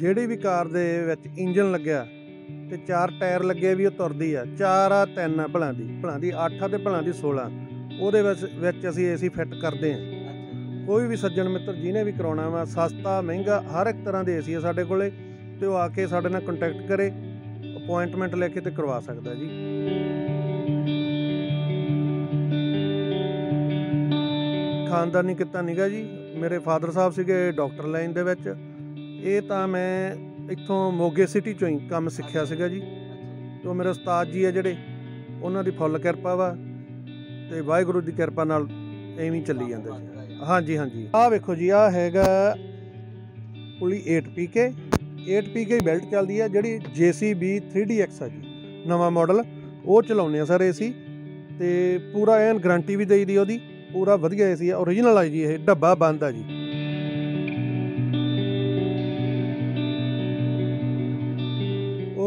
ਜਿਹੜੀ ਵੀ ਕਾਰ ਦੇ ਵਿੱਚ ਇੰਜਨ ਲੱਗਿਆ ਤੇ ਚਾਰ ਟਾਇਰ ਲੱਗੇ ਵੀ ਉਹ ਤੁਰਦੀ ਆ ਚਾਰ ਆ ਤਿੰਨ ਆ ਭਲਾਂ ਦੀ ਭਲਾਂ ਦੀ 8 ਆ ਤੇ ਭਲਾਂ ਦੀ 16 ਉਹਦੇ ਵਿੱਚ ਵਿੱਚ ਅਸੀਂ ਏਸੀ ਫਿੱਟ ਕਰਦੇ ਆ ਕੋਈ ਵੀ ਸੱਜਣ ਮਿੱਤਰ ਜਿਹਨੇ ਵੀ ਕਰਾਉਣਾ ਵਾ ਸਸਤਾ ਮਹਿੰਗਾ ਹਰ ਇੱਕ ਤਰ੍ਹਾਂ ਦੇ ਏਸੀ ਆ ਸਾਡੇ ਕੋਲੇ ਤੇ ਉਹ ਆ ਕੇ ਸਾਡੇ ਨਾਲ ਕੰਟੈਕਟ ਕਰੇ ਅਪਾਇੰਟਮੈਂਟ ਲੈ ਕੇ ਤੇ ਕਰਵਾ ਸਕਦਾ ਜੀ ਖਾਨਦਾਨੀ ਕਿੱਤਾ ਨਿਗਾ ਜੀ ਮੇਰੇ ਫਾਦਰ ਸਾਹਿਬ ਸੀਗੇ ਡਾਕਟਰ ਲਾਈਨ ਦੇ ਵਿੱਚ ਇਹ ਤਾਂ ਮੈਂ ਇੱਥੋਂ ਮੋਗੇ ਸਿਟੀ ਚੋਂ ਹੀ ਕੰਮ ਸਿੱਖਿਆ ਸੀਗਾ ਜੀ ਤੋਂ ਮੇਰੇ ਉਸਤਾਦ ਜੀ ਆ ਜਿਹੜੇ ਉਹਨਾਂ ਦੀ ਫੁੱਲ ਕਿਰਪਾ ਵਾ ਤੇ ਵਾਹਿਗੁਰੂ ਦੀ ਕਿਰਪਾ ਨਾਲ ਐਵੇਂ ਚੱਲੀ ਜਾਂਦੇ ਜੀ ਹਾਂਜੀ ਹਾਂਜੀ ਆਹ ਵੇਖੋ ਜੀ ਆਹ ਹੈਗਾ ਪੁਲੀ 8PK 8PK ਬੈਲਟ ਚੱਲਦੀ ਆ ਜਿਹੜੀ JCB 3DX ਆ ਜੀ ਨਵਾਂ ਮਾਡਲ ਉਹ ਚਲਾਉਂਦੇ ਆ ਸਰ ਏਸੀ ਤੇ ਪੂਰਾ ਐਨ ਗਾਰੰਟੀ ਵੀ ਦੇਈ ਦੀ ਉਹਦੀ ਪੂਰਾ ਵਧੀਆ ਏਸੀ ਆ origignal ਆ ਜੀ ਇਹ ਡੱਬਾ ਬੰਦ ਆ ਜੀ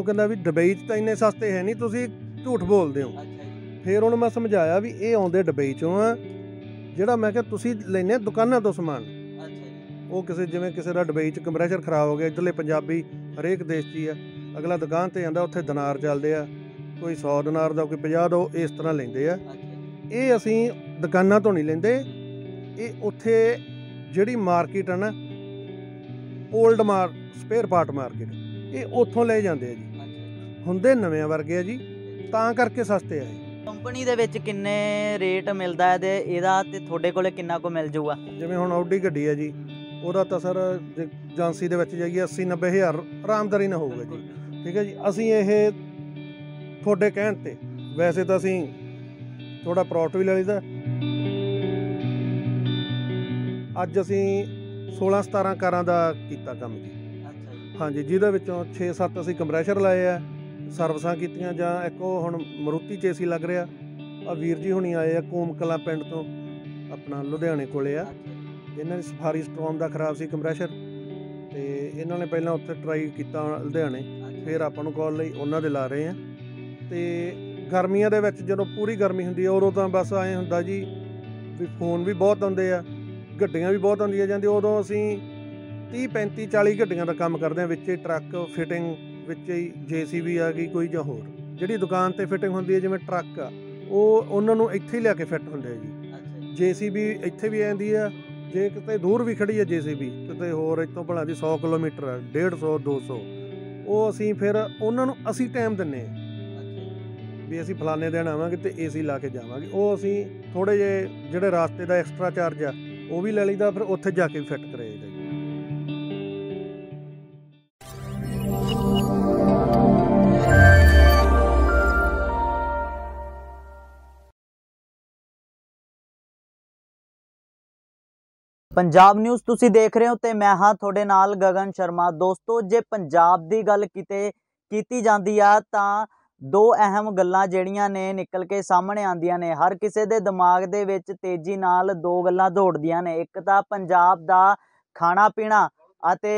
ਕਹਿੰਦਾ ਵੀ ਦੁਬਈ 'ਚ ਤਾਂ ਇੰਨੇ ਸਸਤੇ ਹੈ ਨਹੀਂ ਤੁਸੀਂ ਝੂਠ ਬੋਲਦੇ ਹੋ ਫਿਰ ਉਹਨੂੰ ਮੈਂ ਸਮਝਾਇਆ ਵੀ ਇਹ ਆਉਂਦੇ ਦੁਬਈ 'ਚੋਂ ਆ ਜਿਹੜਾ ਮੈਂ ਕਿਹਾ ਤੁਸੀਂ ਲੈਨੇ ਦੁਕਾਨਾਂ ਤੋਂ ਸਮਾਨ ਉਹ ਕਿਸੇ ਜਿਵੇਂ ਕਿਸੇ ਦਾ ਦੁਬਈ 'ਚ ਕੰਪਰੈਸ਼ਰ ਖਰਾਬ ਹੋ ਗਿਆ ਇਧਰਲੇ ਪੰਜਾਬੀ ਹਰੇਕ ਦੇਸ਼ 'ਚ ਹੀ ਆ ਅਗਲਾ ਦੁਕਾਨ ਤੇ ਜਾਂਦਾ ਉੱਥੇ ਦਿਨਾਰ ਚੱਲਦੇ ਆ ਕੋਈ 100 ਦਿਨਾਰ ਦਾ ਕੋਈ 50 ਦਾ ਇਸ ਤਰ੍ਹਾਂ ਲੈਂਦੇ ਆ ਇਹ ਅਸੀਂ ਦੁਕਾਨਾਂ ਤੋਂ ਨਹੀਂ ਲੈਂਦੇ ਇਹ ਉੱਥੇ ਜਿਹੜੀ ਮਾਰਕੀਟ ਆ ਨਾ 올ਡ ਮਾਰ ਸਪੇਅਰ ਪਾਰਟ ਮਾਰਕੀਟ ਇਹ ਉੱਥੋਂ ਲੈ ਜਾਂਦੇ ਆ ਜੀ ਹੁੰਦੇ ਨਵੇਂ ਵਰਗੇ ਆ ਜੀ ਤਾਂ ਕਰਕੇ ਸਸਤੇ ਆ ਕੰਪਨੀ ਦੇ ਵਿੱਚ ਕਿੰਨੇ ਰੇਟ ਮਿਲਦਾ ਹੈ ਤੇ ਇਹਦਾ ਤੇ ਤੁਹਾਡੇ ਕੋਲੇ ਕਿੰਨਾ ਕੋ ਮਿਲ ਜਾਊਗਾ ਜਿਵੇਂ ਹੁਣ ਆਡੀ ਗੱਡੀ ਆ ਜੀ ਉਹਦਾ ਤਾਂ ਸਰ ਏਜੰਸੀ ਦੇ ਵਿੱਚ ਜਾਈਏ 80 90 ਹਜ਼ਾਰ ਆਰਾਮਦਾਰੀ ਨਾਲ ਹੋਊਗਾ ਜੀ ਠੀਕ ਹੈ ਜੀ ਅਸੀਂ ਇਹ ਤੁਹਾਡੇ ਕਹਿਣ ਤੇ ਵੈਸੇ ਤਾਂ ਅਸੀਂ ਥੋੜਾ ਪ੍ਰੋਫਿਟ ਵੀ ਲੈ ਲਈਦਾ ਅੱਜ ਅਸੀਂ 16 17 ਕਾਰਾਂ ਦਾ ਕੀਤਾ ਕੰਮ ਜੀ ਹਾਂਜੀ ਜਿਹਦੇ ਵਿੱਚੋਂ 6 7 ਅਸੀਂ ਕੰਪਰੈਸ਼ਰ ਲਾਏ ਆ ਸਰਵਿਸਾਂ ਕੀਤੀਆਂ ਜਾਂ ਇੱਕ ਉਹ ਹੁਣ ਮਰੂਤੀ ਚੇਸੀ ਲੱਗ ਰਿਹਾ ਆ ਵੀਰ ਜੀ ਹੁਣੀ ਆਏ ਆ ਕੂਮਕਲਾ ਪਿੰਡ ਤੋਂ ਆਪਣਾ ਲੁਧਿਆਣੇ ਕੋਲੇ ਆ ਇਹਨਾਂ ਦੀ ਸਫਾਰੀ ਸਟ੍ਰੋਮ ਦਾ ਖਰਾਬ ਸੀ ਕੰਪਰੈਸ਼ਰ ਤੇ ਇਹਨਾਂ ਨੇ ਪਹਿਲਾਂ ਉੱਥੇ ਟਰਾਈ ਕੀਤਾ ਲੁਧਿਆਣੇ ਫਿਰ ਆਪਾਂ ਨੂੰ ਕਾਲ ਲਈ ਉਹਨਾਂ ਦੇ ਲਾ ਰਹੇ ਆ ਤੇ ਗਰਮੀਆਂ ਦੇ ਵਿੱਚ ਜਦੋਂ ਪੂਰੀ ਗਰਮੀ ਹੁੰਦੀ ਹੈ ਉਦੋਂ ਤਾਂ ਬਸ ਆਏ ਹੁੰਦਾ ਜੀ ਵੀ ਫੋਨ ਵੀ ਬਹੁਤ ਆਉਂਦੇ ਆ ਗੱਡੀਆਂ ਵੀ ਬਹੁਤ ਆਉਂਦੀਆਂ ਜਾਂਦੀਆਂ ਉਦੋਂ ਅਸੀਂ 30 35 40 ਗੱਡੀਆਂ ਦਾ ਕੰਮ ਕਰਦੇ ਆ ਵਿੱਚੇ ਟਰੱਕ ਫਿਟਿੰਗ ਵਿੱਚ ਹੀ ਜੀਸੀਬੀ ਆ ਗਈ ਕੋਈ ਜਾਂ ਹੋਰ ਜਿਹੜੀ ਦੁਕਾਨ ਤੇ ਫਿਟਿੰਗ ਹੁੰਦੀ ਹੈ ਜਿਵੇਂ ਟਰੱਕ ਆ ਉਹ ਉਹਨਾਂ ਨੂੰ ਇੱਥੇ ਹੀ ਲਿਆ ਕੇ ਫਿੱਟ ਹੁੰਦੇ ਆ ਜੀ ਜੀਸੀਬੀ ਇੱਥੇ ਵੀ ਆਂਦੀ ਆ ਜੇ ਕਿਤੇ ਦੂਰ ਵੀ ਖੜੀ ਹੈ ਜੀਸੀਬੀ ਕਿਤੇ ਹੋਰ ਇਤੋਂ ਭਲਾ ਦੀ 100 ਕਿਲੋਮੀਟਰ 150 200 ਉਹ ਅਸੀਂ ਫਿਰ ਉਹਨਾਂ ਨੂੰ ਅਸੀਂ ਟਾਈਮ ਦਿੰਨੇ ਆ ਵੀ ਅਸੀਂ ਫਲਾਣੇ ਦਿਨ ਆਵਾਂਗੇ ਤੇ ਏਸੀ ਲਾ ਕੇ ਜਾਵਾਂਗੇ ਉਹ ਅਸੀਂ ਥੋੜੇ ਜਿਹੇ ਜਿਹੜੇ ਰਾਸਤੇ ਦਾ ਐਕਸਟਰਾ ਚਾਰਜ ਆ ਉਹ ਵੀ ਲੈ ਲਈਦਾ ਫਿਰ ਉੱਥੇ ਜਾ ਕੇ ਫਿੱਟ ਕਰੇ ਪੰਜਾਬ ਨਿਊਜ਼ ਤੁਸੀਂ ਦੇਖ ਰਹੇ ਹੋ ਤੇ ਮੈਂ ਹਾਂ ਤੁਹਾਡੇ ਨਾਲ ਗਗਨ ਸ਼ਰਮਾ ਦੋਸਤੋ ਜੇ ਪੰਜਾਬ ਦੀ ਗੱਲ ਕਿਤੇ ਕੀਤੀ ਜਾਂਦੀ ਆ ਤਾਂ ਦੋ ਅਹਿਮ ਗੱਲਾਂ ਜਿਹੜੀਆਂ ਨੇ ਨਿਕਲ ਕੇ ਸਾਹਮਣੇ ਆਉਂਦੀਆਂ ਨੇ ਹਰ ਕਿਸੇ ਦੇ ਦਿਮਾਗ ਦੇ ਵਿੱਚ ਤੇਜ਼ੀ ਨਾਲ ਦੋ ਗੱਲਾਂ ਦੌੜਦੀਆਂ ਨੇ ਇੱਕ ਤਾਂ ਪੰਜਾਬ ਦਾ ਖਾਣਾ ਪੀਣਾ ਅਤੇ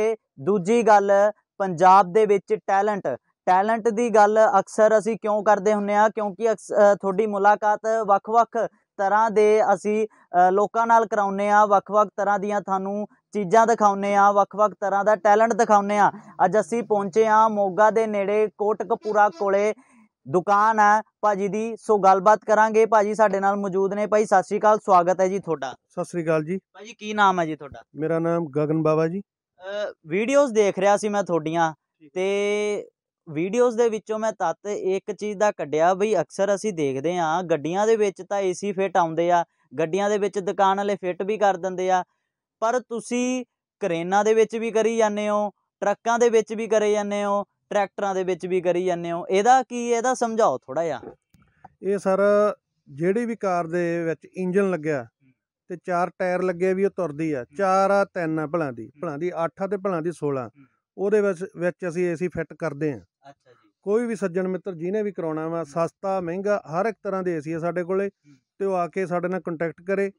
ਦੂਜੀ ਗੱਲ ਪੰਜਾਬ ਦੇ ਵਿੱਚ ਟੈਲੈਂਟ ਟੈਲੈਂਟ ਦੀ ਗੱਲ ਅਕਸਰ ਅਸੀਂ ਕਿਉਂ ਕਰਦੇ ਹੁੰਨੇ ਆ ਕਿਉਂਕਿ ਤੁਹਾਡੀ ਮੁਲਾਕਾਤ ਵੱਖ-ਵੱਖ ਤਰ੍ਹਾਂ ਦੇ ਅਸੀਂ ਲੋਕਾਂ ਨਾਲ ਕਰਾਉਨੇ ਆ ਵੱਖ-ਵੱਖ ਤਰ੍ਹਾਂ ਦੀਆਂ ਤੁਹਾਨੂੰ ਚੀਜ਼ਾਂ ਦਿਖਾਉਨੇ ਆ ਵੱਖ-ਵੱਖ ਤਰ੍ਹਾਂ ਦਾ ਟੈਲੈਂਟ ਦਿਖਾਉਨੇ ਆ ਅੱਜ ਅਸੀਂ ਪਹੁੰਚੇ ਆ ਮੋਗਾ ਦੇ ਨੇੜੇ ਕੋਟਕਪੂਰਾ ਕੋਲੇ ਦੁਕਾਨ ਹੈ ਭਾਜੀ ਦੀ ਸੋ ਗੱਲਬਾਤ ਕਰਾਂਗੇ ਭਾਜੀ ਸਾਡੇ ਨਾਲ ਮੌਜੂਦ ਨੇ ਭਾਈ ਸਤਿ ਸ਼੍ਰੀ ਅਕਾਲ ਸਵਾਗਤ ਹੈ ਜੀ ਤੁਹਾਡਾ ਸਤਿ ਸ਼੍ਰੀ ਅਕਾਲ ਜੀ ਭਾਜੀ ਕੀ ਨਾਮ ਹੈ ਜੀ ਤੁਹਾਡਾ ਮੇਰਾ ਨਾਮ ਗਗਨ ਬਾਬਾ ਜੀ ਵੀਡੀਓਜ਼ ਦੇਖ ਰਿਹਾ ਸੀ ਮੈਂ ਤੁਹਾਡੀਆਂ ਤੇ ਵੀਡੀਓਜ਼ ਦੇ ਵਿੱਚੋਂ ਮੈਂ ਤੱਤ ਇੱਕ ਚੀਜ਼ ਦਾ ਕੱਢਿਆ ਬਈ ਅਕਸਰ ਅਸੀਂ ਦੇਖਦੇ ਆ ਗੱਡੀਆਂ ਦੇ ਵਿੱਚ ਤਾਂ ਏਸੀ ਫਿੱਟ ਆਉਂਦੇ ਆ ਗੱਡੀਆਂ ਦੇ ਵਿੱਚ ਦੁਕਾਨ ਵਾਲੇ ਫਿੱਟ ਵੀ ਕਰ ਦਿੰਦੇ ਆ ਪਰ ਤੁਸੀਂ ਕਰੇਨਾਂ ਦੇ ਵਿੱਚ ਵੀ ਕਰੀ ਜਾਂਦੇ ਹੋ ਟਰੱਕਾਂ ਦੇ ਵਿੱਚ ਵੀ ਕਰੇ ਜਾਂਦੇ ਹੋ ਟਰੈਕਟਰਾਂ ਦੇ ਵਿੱਚ ਵੀ ਕਰੀ ਜਾਂਦੇ ਹੋ ਇਹਦਾ ਕੀ ਇਹਦਾ ਸਮਝਾਓ ਥੋੜਾ ਜਿਹਾ ਇਹ ਸਰ ਜਿਹੜੀ ਵੀ ਕਾਰ ਦੇ ਵਿੱਚ ਇੰਜਨ ਲੱਗਿਆ ਤੇ ਚਾਰ ਟਾਇਰ ਲੱਗੇ ਵੀ ਉਹ ਤੁਰਦੀ ਆ ਚਾਰ ਆ ਤਿੰਨ ਆ ਭਲਾਂ ਦੀ ਭਲਾਂ ਦੀ 8 ਆ ਤੇ ਭਲਾਂ ਦੀ 16 ਉਹਦੇ ਵਿੱਚ ਵਿੱਚ ਅਸੀਂ ਏਸੀ ਫਿੱਟ ਕਰਦੇ ਆ ਕੋਈ ਵੀ ਸੱਜਣ ਮਿੱਤਰ ਜਿਹਨੇ ਵੀ ਕਰਾਉਣਾ ਵਾ ਸਸਤਾ ਮਹਿੰਗਾ ਹਰ ਇੱਕ ਤਰ੍ਹਾਂ ਦੇ ਏਸੀ ਆ ਸਾਡੇ ਕੋਲੇ ਤੇ ਉਹ ਆ ਕੇ ਸਾਡੇ ਨਾਲ ਕੰਟੈਕਟ ਕਰੇ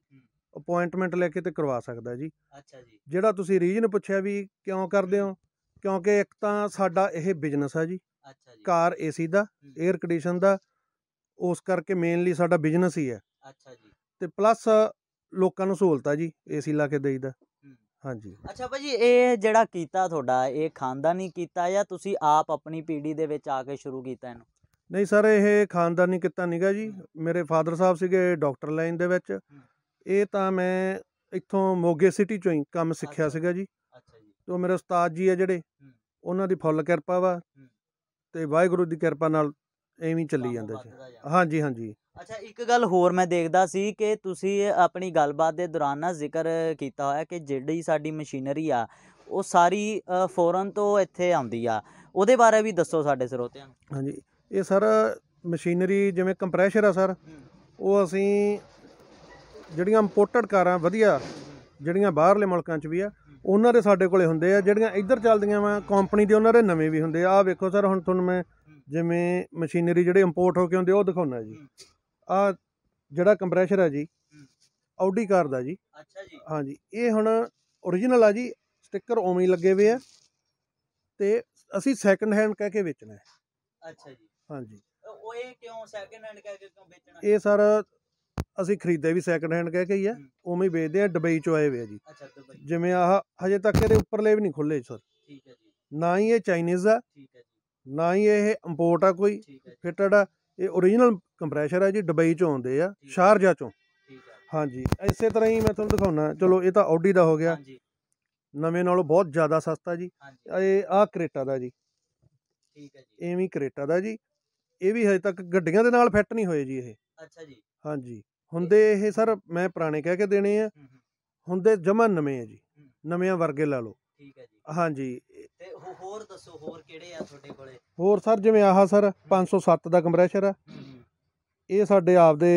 ਅਪਾਇੰਟਮੈਂਟ ਲੈ ਕੇ ਤੇ ਕਰਵਾ ਸਕਦਾ ਜੀ ਅੱਛਾ ਜੀ ਜਿਹੜਾ ਤੁਸੀਂ ਰੀਜਨ ਪੁੱਛਿਆ ਵੀ ਕਿਉਂ ਕਰਦੇ ਹੋ ਕਿਉਂਕਿ ਇੱਕ ਤਾਂ ਸਾਡਾ ਇਹ ਬਿਜ਼ਨਸ ਆ ਜੀ ਅੱਛਾ ਜੀ ਕਾਰ ਏਸੀ ਦਾ 에ਅਰ ਕੰਡੀਸ਼ਨ ਦਾ ਉਸ ਕਰਕੇ ਮੇਨਲੀ ਸਾਡਾ ਬਿਜ਼ਨਸ ਹੀ ਹੈ ਅੱਛਾ ਜੀ ਤੇ ਪਲੱਸ ਲੋਕਾਂ ਨੂੰ ਸਹੂਲਤ ਆ ਜੀ ਏਸੀ ਲਾ ਕੇ ਦੇਈਦਾ ਹਾਂਜੀ ਅੱਛਾ ਭਾਜੀ ਇਹ ਜਿਹੜਾ ਕੀਤਾ ਤੁਹਾਡਾ ਇਹ ਖਾਨਦਾਨੀ ਕੀਤਾ ਜਾਂ ਤੁਸੀਂ ਆਪ ਆਪਣੀ ਪੀੜ੍ਹੀ ਦੇ ਵਿੱਚ ਆ ਕੇ ਸ਼ੁਰੂ ਕੀਤਾ ਇਹਨੂੰ ਨਹੀਂ ਸਰ ਇਹ ਖਾਨਦਾਨੀ ਕੀਤਾ ਨਹੀਂਗਾ ਜੀ ਮੇਰੇ ਫਾਦਰ ਸਾਹਿਬ ਸੀਗੇ ਡਾਕਟਰ ਲਾਈਨ ਦੇ ਵਿੱਚ ਇਹ ਤਾਂ ਮੈਂ ਇੱਥੋਂ ਮੋਗੇ ਸਿਟੀ ਚੋਂ ਹੀ ਕੰਮ ਸਿੱਖਿਆ ਸੀਗਾ ਜੀ ਅੱਛਾ ਜੀ ਤੇ ਉਹ ਮੇਰੇ ਉਸਤਾਦ ਜੀ ਆ ਜਿਹੜੇ ਉਹਨਾਂ ਦੀ ਫੁੱਲ ਕਿਰਪਾ ਵਾ ਤੇ ਵਾਹਿਗੁਰੂ ਦੀ ਕਿਰਪਾ ਨਾਲ ਐਵੇਂ ਚੱਲੀ ਜਾਂਦਾ ਜੀ ਹਾਂਜੀ ਹਾਂਜੀ ਅੱਛਾ ਇੱਕ ਗੱਲ ਹੋਰ ਮੈਂ ਦੇਖਦਾ ਸੀ ਕਿ ਤੁਸੀਂ ਆਪਣੀ ਗੱਲਬਾਤ ਦੇ ਦੌਰਾਨ ਨਾ ਜ਼ਿਕਰ ਕੀਤਾ ਹੋਇਆ ਕਿ ਜਿਹੜੀ ਸਾਡੀ ਮਸ਼ੀਨਰੀ ਆ ਉਹ ਸਾਰੀ ਫੋਰਨ ਤੋਂ ਇੱਥੇ ਆਉਂਦੀ ਆ ਉਹਦੇ ਬਾਰੇ ਵੀ ਦੱਸੋ ਸਾਡੇ ਸਰੋਤਿਆਂ ਨੂੰ ਹਾਂਜੀ ਇਹ ਸਰ ਮਸ਼ੀਨਰੀ ਜਿਵੇਂ ਕੰਪਰੈਸ਼ਰ ਆ ਸਰ ਉਹ ਅਸੀਂ ਜਿਹੜੀਆਂ ਇੰਪੋਰਟਡ ਕਾਰਾਂ ਵਧੀਆ ਜਿਹੜੀਆਂ ਬਾਹਰਲੇ ਮੁਲਕਾਂ 'ਚ ਵੀ ਆ ਉਹਨਾਂ ਦੇ ਸਾਡੇ ਕੋਲੇ ਹੁੰਦੇ ਆ ਜਿਹੜੀਆਂ ਇੱਧਰ ਚੱਲਦੀਆਂ ਵਾ ਕੰਪਨੀ ਦੇ ਉਹਨਾਂ ਦੇ ਨਵੇਂ ਵੀ ਹੁੰਦੇ ਆ ਆ ਵੇਖੋ ਸਰ ਹੁਣ ਤੁਹਾਨੂੰ ਮੈਂ ਜਿਵੇਂ ਮਸ਼ੀਨਰੀ ਜਿਹੜੇ ਇੰਪੋਰਟ ਹੋ ਕੇ ਹੁੰਦੇ ਉਹ ਦਿਖਾਉਣਾ ਜੀ ਆ ਜਿਹੜਾ ਕੰਪਰੈਸ਼ਰ ਹੈ ਜੀ ਆਡੀ ਕਾਰ ਦਾ ਜੀ ਅੱਛਾ ਜੀ ਹਾਂਜੀ ਇਹ ਹੁਣ origignal ਆ ਜੀ ਸਟicker ਓਵੇਂ ਹੀ ਲੱਗੇ ਹੋਏ ਆ ਤੇ ਅਸੀਂ ਸੈਕੰਡ ਹੈਂਡ ਕਹਿ ਕੇ ਵੇਚਣਾ ਹੈ ਅੱਛਾ ਜੀ ਹਾਂਜੀ ਉਹ ਇਹ ਕਿਉਂ ਸੈਕੰਡ ਹੈਂਡ ਕਹਿ ਕੇ ਕਿਉਂ ਵੇਚਣਾ ਇਹ ਸਰ ਅਸੀਂ ਖਰੀਦੇ ਵੀ ਸੈਕੰਡ ਹੈਂਡ ਕਹਿ ਕੇ ਹੀ ਆ ਉਵੇਂ ਹੀ ਵੇਚਦੇ ਆ ਦੁਬਈ ਚੋਂ ਆਏ ਹੋਏ ਆ ਜੀ ਅੱਛਾ ਦੁਬਈ ਜਿਵੇਂ ਆਹ ਹਜੇ ਤੱਕ ਇਹਦੇ ਉੱਪਰਲੇ ਵੀ ਨਹੀਂ ਖੁੱਲੇ ਸਰ ਠੀਕ ਹੈ ਜੀ ਨਾ ਹੀ ਇਹ ਚਾਈਨੀਜ਼ ਆ ਠੀਕ ਹੈ ਜੀ ਨਾ ਹੀ ਇਹ ਇੰਪੋਰਟ ਆ ਕੋਈ ਫਿਟਡ ਆ ਇਹ origignal ਕੰਪਰੈਸ਼ਰ ਹੈ ਜੀ ਦੁਬਈ ਚੋਂ ਆਉਂਦੇ ਆ ਸ਼ਾਰਜਾ ਚੋਂ ਹਾਂਜੀ ਇਸੇ ਤਰ੍ਹਾਂ ਹੀ ਮੈਂ ਤੁਹਾਨੂੰ ਦਿਖਾਉਣਾ ਚਲੋ ਇਹ ਤਾਂ ਆਡੀ ਦਾ ਹੋ ਗਿਆ ਨਵੇਂ ਨਾਲੋਂ ਬਹੁਤ ਜ਼ਿਆਦਾ ਸਸਤਾ ਜੀ ਇਹ ਆ ਕ੍ਰੇਟਾ ਦਾ ਜੀ ਠੀਕ ਹੈ ਜੀ ਐਵੇਂ ਕ੍ਰੇਟਾ ਦਾ ਜੀ ਇਹ ਵੀ ਹਜੇ ਤੱਕ ਗੱਡੀਆਂ ਦੇ ਨਾਲ ਫਿੱਟ ਨਹੀਂ ਹੋਏ ਜੀ ਇਹ ਅੱਛਾ ਜੀ ਹਾਂਜੀ ਹੁੰਦੇ ਇਹ ਸਰ ਮੈਂ ਪੁਰਾਣੇ ਕਹਿ ਕੇ ਦੇਣੇ ਆ ਹੁੰਦੇ ਜਮਾ ਨਵੇਂ ਆ ਜੀ ਨਵਿਆਂ ਵਰਗੇ ਲਾ ਲਓ ਠੀਕ ਹੈ ਜੀ ਹਾਂਜੀ ਤੇ ਹੋਰ ਦੱਸੋ ਹੋਰ ਕਿਹੜੇ ਆ ਤੁਹਾਡੇ ਕੋਲੇ ਹੋਰ ਸਰ ਜਿਵੇਂ ਆਹ ਸਰ 507 ਦਾ ਕੰਪਰੈਸ਼ਰ ਆ ਇਹ ਸਾਡੇ ਆਪਦੇ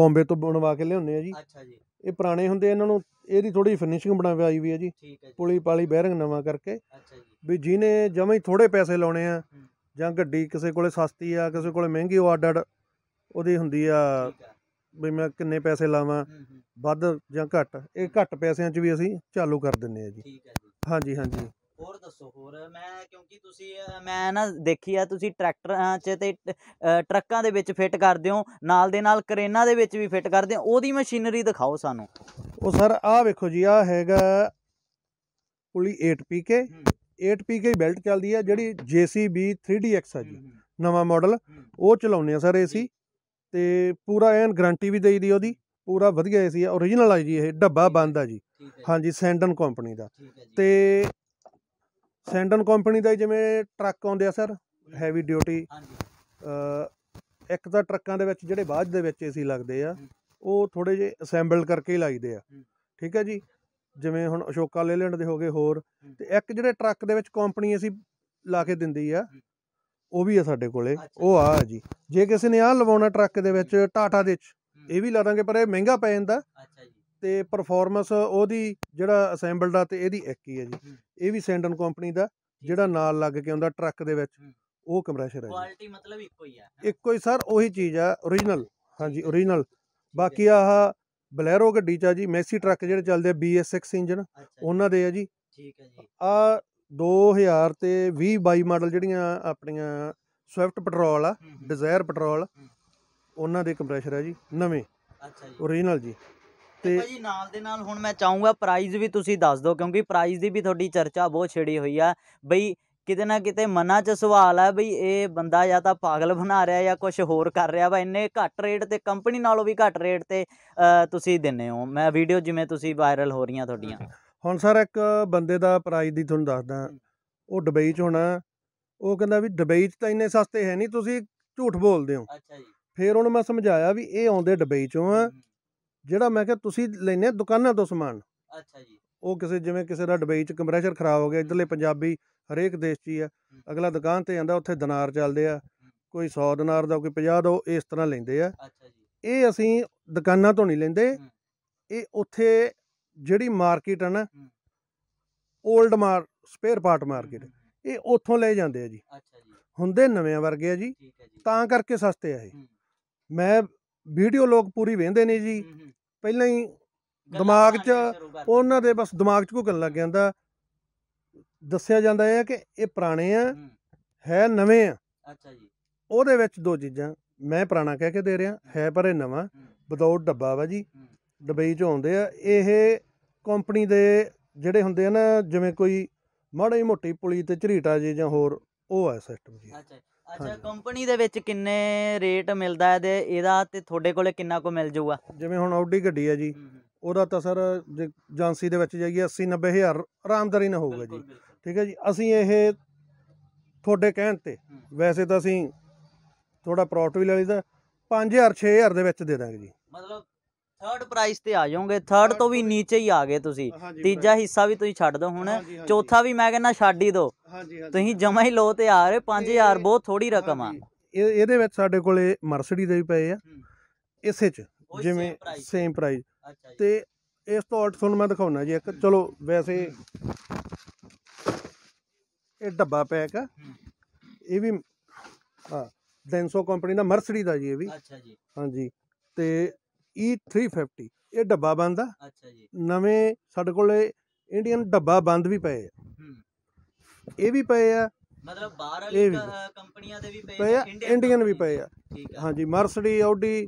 ਬੰਬੇ ਤੋਂ ਬਣਵਾ ਕੇ ਲਿਆਉਂਦੇ ਆ ਜੀ ਅੱਛਾ ਜੀ ਇਹ ਪੁਰਾਣੇ ਹੁੰਦੇ ਇਹਨਾਂ ਨੂੰ ਇਹਦੀ ਥੋੜੀ ਫਿਨਿਸ਼ਿੰਗ ਬਣਾਵਾਈ ਵੀ ਆ ਜੀ ਠੀਕ ਹੈ ਜੀ ਪੁਲੀ ਪਾਲੀ ਬੈਰਿੰਗ ਨਵਾਂ ਕਰਕੇ ਅੱਛਾ ਜੀ ਵੀ ਜਿਹਨੇ ਜਮਾਂ ਹੀ ਥੋੜੇ ਪੈਸੇ ਲਾਉਣੇ ਆ ਜਾਂ ਗੱਡੀ ਕਿਸੇ ਕੋਲੇ ਸਸਤੀ ਆ ਕਿਸੇ ਕੋਲੇ ਮਹਿੰਗੀ ਉਹ ਅੱਡ ਅੱਡ ਉਹਦੀ ਹੁੰਦੀ ਆ ਵੀ ਮੈਂ ਕਿੰਨੇ ਪੈਸੇ ਲਾਵਾਂ ਵੱਧ ਜਾਂ ਘੱਟ ਇਹ ਘੱਟ ਪੈਸਿਆਂ 'ਚ ਵੀ ਅਸੀਂ ਚਾਲੂ ਕਰ ਦਿੰਨੇ ਆ ਜੀ ਠੀਕ ਹੈ ਜੀ ਹਾਂਜੀ ਹਾਂਜੀ ਹੋਰ ਦੱਸੋ ਹੋਰ ਮੈਂ ਕਿਉਂਕਿ ਤੁਸੀਂ ਮੈਂ ਨਾ ਦੇਖੀ ਆ ਤੁਸੀਂ ਟਰੈਕਟਰਾਂ 'ਚ ਤੇ ਟਰੱਕਾਂ ਦੇ ਵਿੱਚ ਫਿੱਟ ਕਰਦੇ ਹੋ ਨਾਲ ਦੇ ਨਾਲ ਕਰੇਨਾਂ ਦੇ ਵਿੱਚ ਵੀ ਫਿੱਟ ਕਰਦੇ ਹੋ ਉਹਦੀ ਮਸ਼ੀਨਰੀ ਦਿਖਾਓ ਸਾਨੂੰ ਉਹ ਸਰ ਆਹ ਵੇਖੋ ਜੀ ਆਹ ਹੈਗਾ ਪੁਲੀ 8PK 8PK ਬੈਲਟ ਚੱਲਦੀ ਹੈ ਜਿਹੜੀ JCB 3DX ਆ ਜੀ ਨਵਾਂ ਮਾਡਲ ਉਹ ਚਲਾਉਂਦੇ ਆ ਸਰ ਏਸੀ ਤੇ ਪੂਰਾ ਐਨ ਗਾਰੰਟੀ ਵੀ ਦੇਈ ਦੀ ਉਹਦੀ ਪੂਰਾ ਵਧੀਆ ਏਸੀ ਆ origignal ਆ ਜੀ ਇਹ ਡੱਬਾ ਬੰਦ ਆ ਜੀ ਹਾਂਜੀ ਸੈਂਡਨ ਕੰਪਨੀ ਦਾ ਤੇ ਸੈਂਡਨ ਕੰਪਨੀ ਦਾ ਜਿਵੇਂ ਟਰੱਕ ਆਉਂਦੇ ਆ ਸਰ ਹੈਵੀ ਡਿਊਟੀ ਹਾਂਜੀ ਇੱਕ ਤਾਂ ਟਰੱਕਾਂ ਦੇ ਵਿੱਚ ਜਿਹੜੇ ਬਾਅਦ ਦੇ ਵਿੱਚ ਏਸੀ ਲੱਗਦੇ ਆ ਉਹ ਥੋੜੇ ਜੇ ਅਸੈਂਬਲ ਕਰਕੇ ਹੀ ਲਾਈਦੇ ਆ ਠੀਕ ਹੈ ਜੀ ਜਿਵੇਂ ਹੁਣ ਅਸ਼ੋਕਾ ਲੇਲੈਂਡ ਦੇ ਹੋਗੇ ਹੋਰ ਤੇ ਇੱਕ ਜਿਹੜੇ ਟਰੱਕ ਦੇ ਵਿੱਚ ਕੰਪਨੀ ਅਸੀਂ ਲਾ ਕੇ ਦਿੰਦੀ ਆ ਉਹ ਵੀ ਆ ਸਾਡੇ ਕੋਲੇ ਉਹ ਆ ਜੀ ਜੇ ਕਿਸੇ ਨੇ ਆ ਲਵਾਉਣਾ ਟਰੱਕ ਦੇ ਵਿੱਚ ਟਾਟਾ ਦੇ ਚ ਇਹ ਵੀ ਲਾ ਦਾਂਗੇ ਪਰ ਇਹ ਮਹਿੰਗਾ ਪੈ ਜਾਂਦਾ ਅੱਛਾ ਜੀ ਤੇ ਪਰਫਾਰਮੈਂਸ ਉਹਦੀ ਜਿਹੜਾ ਅਸੈਂਬਲ ਦਾ ਤੇ ਇਹਦੀ ਇੱਕ ਹੀ ਹੈ ਜੀ ਇਹ ਵੀ ਸੈਂਡਨ ਕੰਪਨੀ ਦਾ ਜਿਹੜਾ ਨਾਲ ਲੱਗ ਕੇ ਆਉਂਦਾ ਟਰੱਕ ਦੇ ਵਿੱਚ ਉਹ ਕੰਪਰੈਸ਼ਰ ਹੈ ਕੁਆਲਿਟੀ ਮਤਲਬ ਇੱਕੋ ਹੀ ਆ ਇੱਕੋ ਹੀ ਸਰ ਉਹੀ ਚੀਜ਼ ਆ origignal ਹਾਂਜੀ origignal ਬਾਕੀ ਆਹ ਬਲੈਰੋ ਗੱਡੀ ਚਾ ਜੀ ਮੈਸੀ ਟਰੱਕ ਜਿਹੜੇ ਚੱਲਦੇ ਆ BS6 ਇੰਜਨ ਉਹਨਾਂ ਦੇ ਆ ਜੀ ਠੀਕ ਹੈ ਜੀ ਆ 2000 ਤੇ 20 22 ਮਾਡਲ ਜਿਹੜੀਆਂ ਆਪਣੀਆਂ ਸਵਿਫਟ ਪੈਟਰੋਲ ਆ ਡਿਜ਼ਾਇਰ ਪੈਟਰੋਲ ਉਹਨਾਂ ਦੇ ਕੰਪਰੈਸ਼ਰ ਆ ਜੀ ਨਵੇਂ ਅੱਛਾ ਜੀ origignal ਜੀ ਤੇ ਭਾਈ ਨਾਲ ਦੇ ਨਾਲ ਹੁਣ ਮੈਂ ਚਾਹੂੰਗਾ ਪ੍ਰਾਈਸ ਵੀ ਤੁਸੀਂ ਦੱਸ ਦਿਓ ਕਿਉਂਕਿ ਪ੍ਰਾਈਸ ਦੀ ਵੀ ਤੁਹਾਡੀ ਚਰਚਾ ਬਹੁਤ ਛੇੜੀ ਹੋਈ ਆ ਬਈ ਕਿਤੇ ਨਾ ਕਿਤੇ ਮਨਾਂ 'ਚ ਸਵਾਲ ਆ ਬਈ ਇਹ ਬੰਦਾ ਜਾਂ ਤਾਂ ਪਾਗਲ ਬਣਾ ਰਿਹਾ ਜਾਂ ਕੁਝ ਹੋਰ ਕਰ ਰਿਹਾ ਵਾ ਇੰਨੇ ਘੱਟ ਰੇਟ ਤੇ ਕੰਪਨੀ ਨਾਲੋਂ ਵੀ ਘੱਟ ਰੇਟ ਤੇ ਤੁਸੀਂ ਦਿੰਨੇ ਹੋ ਮੈਂ ਵੀਡੀਓ ਜਿਵੇਂ ਤੁਸੀਂ ਵਾਇਰਲ ਹੋ ਰਹੀਆਂ ਤੁਹਾਡੀਆਂ ਹੁਣ ਸਰ ਇੱਕ ਬੰਦੇ ਦਾ ਪ੍ਰਾਈਸ ਦੀ ਤੁਹਾਨੂੰ ਦੱਸਦਾ ਉਹ ਦੁਬਈ ਚ ਹੋਣਾ ਉਹ ਕਹਿੰਦਾ ਵੀ ਦੁਬਈ ਚ ਤਾਂ ਇੰਨੇ ਸਸਤੇ ਹੈ ਨਹੀਂ ਤੁਸੀਂ ਝੂਠ ਬੋਲਦੇ ਹੋ ਅੱਛਾ ਜੀ ਫਿਰ ਉਹਨੂੰ ਮੈਂ ਸਮਝਾਇਆ ਵੀ ਇਹ ਆਉਂਦੇ ਦੁਬਈ ਚੋਂ ਆ ਜਿਹੜਾ ਮੈਂ ਕਿਹਾ ਤੁਸੀਂ ਲੈਨੇ ਦੁਕਾਨਾਂ ਤੋਂ ਸਮਾਨ ਅੱਛਾ ਜੀ ਉਹ ਕਿਸੇ ਜਿਵੇਂ ਕਿਸੇ ਦਾ ਦੁਬਈ ਚ ਕੰਪਰੈਸ਼ਰ ਖਰਾਬ ਹੋ ਗਿਆ ਇਧਰਲੇ ਪੰਜਾਬੀ ਹਰੇਕ ਦੇਸ਼ 'ਚ ਹੀ ਆ ਅਗਲਾ ਦੁਕਾਨ ਤੇ ਜਾਂਦਾ ਉੱਥੇ ਦਿਨਾਰ ਚੱਲਦੇ ਆ ਕੋਈ 100 ਦਿਨਾਰ ਦਾ ਕੋਈ 50 ਦਾ ਇਸ ਤਰ੍ਹਾਂ ਲੈਂਦੇ ਆ ਅੱਛਾ ਜੀ ਇਹ ਅਸੀਂ ਦੁਕਾਨਾਂ ਤੋਂ ਨਹੀਂ ਲੈਂਦੇ ਇਹ ਉੱਥੇ ਜਿਹੜੀ ਮਾਰਕੀਟ ਹੈ ਨਾ 올ਡ ਮਾਰ ਸਪੇਅਰ ਪਾਰਟ ਮਾਰਕੀਟ ਇਹ ਉੱਥੋਂ ਲੈ ਜਾਂਦੇ ਆ ਜੀ ਅੱਛਾ ਜੀ ਹੁੰਦੇ ਨਵੇਂ ਵਰਗੇ ਆ ਜੀ ਤਾਂ ਕਰਕੇ ਸਸਤੇ ਆ ਇਹ ਮੈਂ ਵੀਡੀਓ ਲੋਕ ਪੂਰੀ ਵੇਂਦੇ ਨੇ ਜੀ ਪਹਿਲਾਂ ਹੀ ਦਿਮਾਗ 'ਚ ਉਹਨਾਂ ਦੇ ਬਸ ਦਿਮਾਗ 'ਚ ਗੱਲ ਲੱਗ ਜਾਂਦਾ ਦੱਸਿਆ ਜਾਂਦਾ ਹੈ ਕਿ ਇਹ ਪੁਰਾਣੇ ਆ ਹੈ ਨਵੇਂ ਆ ਅੱਛਾ ਜੀ ਉਹਦੇ ਵਿੱਚ ਦੋ ਚੀਜ਼ਾਂ ਮੈਂ ਪੁਰਾਣਾ ਕਹਿ ਕੇ ਦੇ ਰਿਹਾ ਹੈ ਪਰ ਇਹ ਨਵਾਂ ਵਿਦਆਊਟ ਡੱਬਾ ਵਾ ਜੀ ਦੁਬਈ 'ਚੋਂ ਆਉਂਦੇ ਆ ਇਹ ਕੰਪਨੀ ਦੇ ਜਿਹੜੇ ਹੁੰਦੇ ਆ ਨਾ ਜਿਵੇਂ ਕੋਈ ਮਾੜੀ ਮੋਟੀ ਪੁਲੀ ਤੇ ਝਰੀਟਾ ਜੀ ਜਾਂ ਹੋਰ ਉਹ ਆ ਸਿਸਟਮ ਜੀ ਅੱਛਾ ਅੱਛਾ ਕੰਪਨੀ ਦੇ ਵਿੱਚ ਕਿੰਨੇ ਰੇਟ ਮਿਲਦਾ ਹੈ ਤੇ ਇਹਦਾ ਤੇ ਤੁਹਾਡੇ ਕੋਲੇ ਕਿੰਨਾ ਕੁ ਮਿਲ ਜਾਊਗਾ ਜਿਵੇਂ ਹੁਣ ਆਡੀ ਗੱਡੀ ਆ ਜੀ ਉਹਦਾ ਤਾਂ ਸਰ ਜੇ ਏਜੰਸੀ ਦੇ ਵਿੱਚ ਜਾਈਏ 80 90000 ਆਰਾਮਦਾਰੀ ਨਾਲ ਹੋਊਗਾ ਜੀ ਠੀਕ ਹੈ ਜੀ ਅਸੀਂ ਇਹ ਤੁਹਾਡੇ ਕਹਿਣ ਤੇ ਵੈਸੇ ਤਾਂ ਅਸੀਂ ਥੋੜਾ ਪ੍ਰੋਫਿਟ ਵੀ ਲੈ ਲਈਦਾ 5000 6000 ਦੇ ਵਿੱਚ ਦੇ ਦਾਂਗੇ ਜੀ ਮਤਲਬ ਥਰਡ ਪ੍ਰਾਈਸ ਤੇ ਆ ਜਾਓਗੇ ਥਰਡ ਤੋਂ ਵੀ ਨੀਚੇ ਹੀ ਆ ਗਏ ਤੁਸੀਂ ਤੀਜਾ ਹਿੱਸਾ ਵੀ ਤੁਸੀਂ ਛੱਡ ਦਿਓ ਹੁਣ ਚੌਥਾ ਵੀ ਮੈਂ ਕਹਿੰਦਾ ਛੱਡ ਹੀ ਦਿਓ ਤੁਸੀਂ ਜਮਾ ਹੀ ਲੋ ਤੇ ਆ ਰਹੇ 5000 ਬਹੁਤ ਥੋੜੀ ਰਕਮ ਆ ਇਹਦੇ ਵਿੱਚ ਸਾਡੇ ਕੋਲੇ ਮਰਸਡੀ ਦੇ ਵੀ ਪਏ ਆ ਇਸੇ ਚ ਜਿਵੇਂ ਸੇਮ ਪ੍ਰਾਈਸ ਤੇ ਇਸ ਤੋਂ ਅੱਠ ਤੁਹਾਨੂੰ ਮੈਂ ਦਿਖਾਉਣਾ ਜੀ ਇੱਕ ਚਲੋ ਵੈਸੇ ਇਹ ਡੱਬਾ ਪੈਕ ਆ ਇਹ ਵੀ ਹਾਂ 300 ਕੰਪਨੀ ਦਾ ਮਰਸਡੀ ਦਾ ਜੀ ਇਹ ਵੀ ਅੱਛਾ ਜੀ ਹਾਂਜੀ ਤੇ E350 ਇਹ ਡੱਬਾ ਬੰਦ ਆ ਅੱਛਾ ਜੀ ਨਵੇਂ ਸਾਡੇ ਕੋਲੇ ਇੰਡੀਅਨ ਡੱਬਾ ਬੰਦ ਵੀ ਪਏ ਆ ਇਹ ਵੀ ਪਏ ਆ ਮਤਲਬ ਬਾਹਰ ਵਾਲੀ ਕੰਪਨੀਆਂ ਦੇ ਵੀ ਪਏ ਆ ਇੰਡੀਅਨ ਵੀ ਪਏ ਆ ਠੀਕ ਆ ਹਾਂਜੀ ਮਰਸਡੀ ਆਡੀ